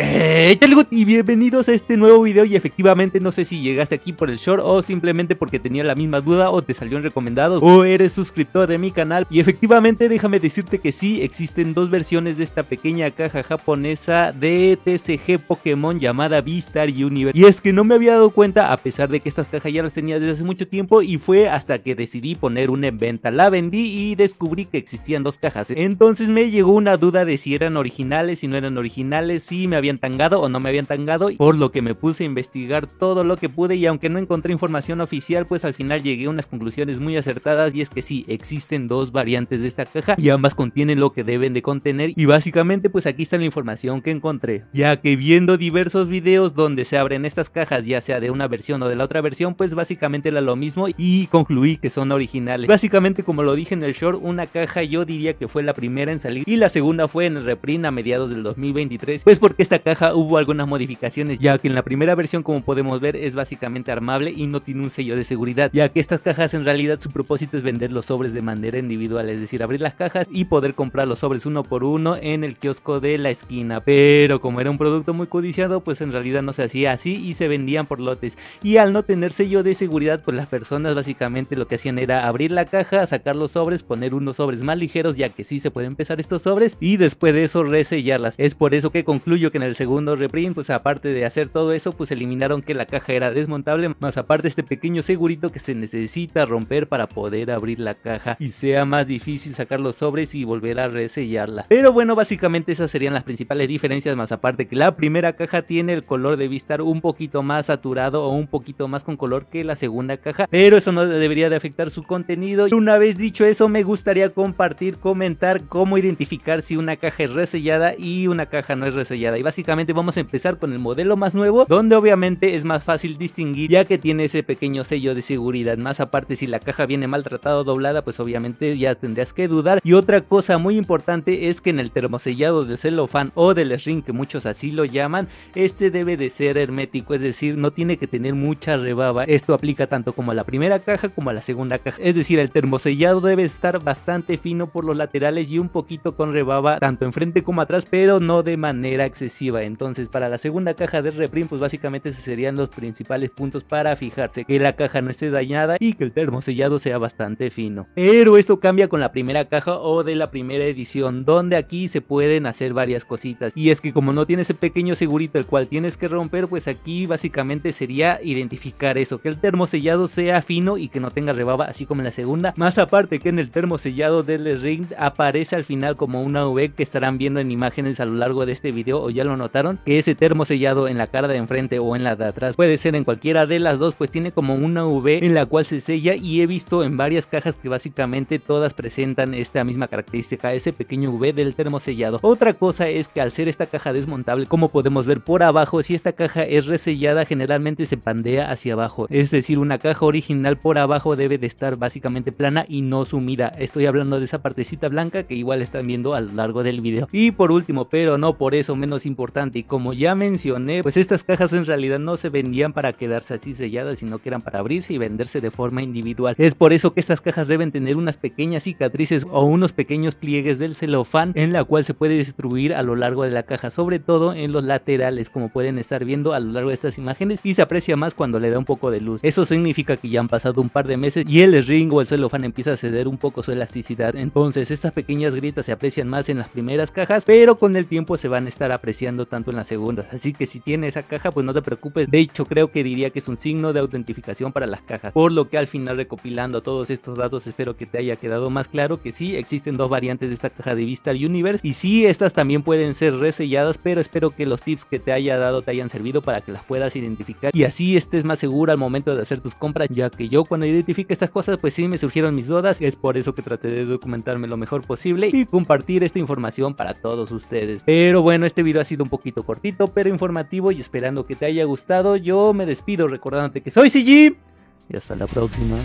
Eh, y bienvenidos a este nuevo video y efectivamente no sé si llegaste aquí por el short o simplemente porque tenía la misma duda o te salió en recomendados o eres suscriptor de mi canal y efectivamente déjame decirte que sí existen dos versiones de esta pequeña caja japonesa de TCG Pokémon llamada Vistar Universe y es que no me había dado cuenta a pesar de que estas cajas ya las tenía desde hace mucho tiempo y fue hasta que decidí poner una en venta, la vendí y descubrí que existían dos cajas entonces me llegó una duda de si eran originales, si no eran originales, si me había tangado o no me habían tangado, por lo que me puse a investigar todo lo que pude y aunque no encontré información oficial, pues al final llegué a unas conclusiones muy acertadas y es que sí, existen dos variantes de esta caja y ambas contienen lo que deben de contener y básicamente pues aquí está la información que encontré, ya que viendo diversos videos donde se abren estas cajas, ya sea de una versión o de la otra versión, pues básicamente era lo mismo y concluí que son originales. Básicamente como lo dije en el short, una caja yo diría que fue la primera en salir y la segunda fue en el reprint a mediados del 2023, pues porque esta caja hubo algunas modificaciones, ya que en la primera versión como podemos ver es básicamente armable y no tiene un sello de seguridad, ya que estas cajas en realidad su propósito es vender los sobres de manera individual, es decir, abrir las cajas y poder comprar los sobres uno por uno en el kiosco de la esquina, pero como era un producto muy codiciado, pues en realidad no se hacía así y se vendían por lotes, y al no tener sello de seguridad, pues las personas básicamente lo que hacían era abrir la caja, sacar los sobres, poner unos sobres más ligeros, ya que sí se pueden pesar estos sobres, y después de eso resellarlas. Es por eso que concluyo que en el el segundo reprint, pues aparte de hacer todo eso, pues eliminaron que la caja era desmontable, más aparte este pequeño segurito que se necesita romper para poder abrir la caja y sea más difícil sacar los sobres y volver a resellarla. Pero bueno, básicamente esas serían las principales diferencias, más aparte que la primera caja tiene el color de Vistar un poquito más saturado o un poquito más con color que la segunda caja, pero eso no debería de afectar su contenido. y Una vez dicho eso, me gustaría compartir, comentar cómo identificar si una caja es resellada y una caja no es resellada básicamente vamos a empezar con el modelo más nuevo, donde obviamente es más fácil distinguir ya que tiene ese pequeño sello de seguridad. Más aparte, si la caja viene maltratada o doblada, pues obviamente ya tendrías que dudar. Y otra cosa muy importante es que en el termosellado de celofán o del string que muchos así lo llaman, este debe de ser hermético, es decir, no tiene que tener mucha rebaba. Esto aplica tanto como a la primera caja como a la segunda caja. Es decir, el termosellado debe estar bastante fino por los laterales y un poquito con rebaba tanto enfrente como atrás, pero no de manera excesiva entonces, para la segunda caja de reprint, pues básicamente serían los principales puntos para fijarse que la caja no esté dañada y que el termo sellado sea bastante fino. Pero esto cambia con la primera caja o de la primera edición, donde aquí se pueden hacer varias cositas. Y es que como no tiene ese pequeño segurito el cual tienes que romper, pues aquí básicamente sería identificar eso, que el termo sellado sea fino y que no tenga rebaba, así como en la segunda. Más aparte que en el termo sellado del ring aparece al final como una V que estarán viendo en imágenes a lo largo de este video o ya lo lo notaron, que ese termo sellado en la cara de enfrente o en la de atrás puede ser en cualquiera de las dos, pues tiene como una V en la cual se sella y he visto en varias cajas que básicamente todas presentan esta misma característica, ese pequeño V del termo sellado. Otra cosa es que al ser esta caja desmontable, como podemos ver por abajo, si esta caja es resellada generalmente se pandea hacia abajo, es decir, una caja original por abajo debe de estar básicamente plana y no sumida. Estoy hablando de esa partecita blanca que igual están viendo a lo largo del vídeo Y por último, pero no por eso menos importante, y como ya mencioné, pues estas cajas en realidad no se vendían para quedarse así selladas, sino que eran para abrirse y venderse de forma individual. Es por eso que estas cajas deben tener unas pequeñas cicatrices o unos pequeños pliegues del celofán en la cual se puede distribuir a lo largo de la caja, sobre todo en los laterales, como pueden estar viendo a lo largo de estas imágenes y se aprecia más cuando le da un poco de luz. Eso significa que ya han pasado un par de meses y el ring o el celofán empieza a ceder un poco su elasticidad. Entonces estas pequeñas grietas se aprecian más en las primeras cajas, pero con el tiempo se van a estar apreciando tanto en las segundas. Así que si tiene esa caja, pues no te preocupes. De hecho, creo que diría que es un signo de autentificación para las cajas. Por lo que al final recopilando todos estos datos, espero que te haya quedado más claro que sí, existen dos variantes de esta caja de Vista Universe. Y sí, estas también pueden ser reselladas, pero espero que los tips que te haya dado te hayan servido para que las puedas identificar. Y así estés más segura al momento de hacer tus compras, ya que yo cuando identifique estas cosas, pues sí me surgieron mis dudas. Es por eso que traté de documentarme lo mejor posible y compartir esta información para todos ustedes. Pero bueno, este video ha sido un poquito cortito, pero informativo y esperando que te haya gustado. Yo me despido recordándote que soy CG y hasta la próxima.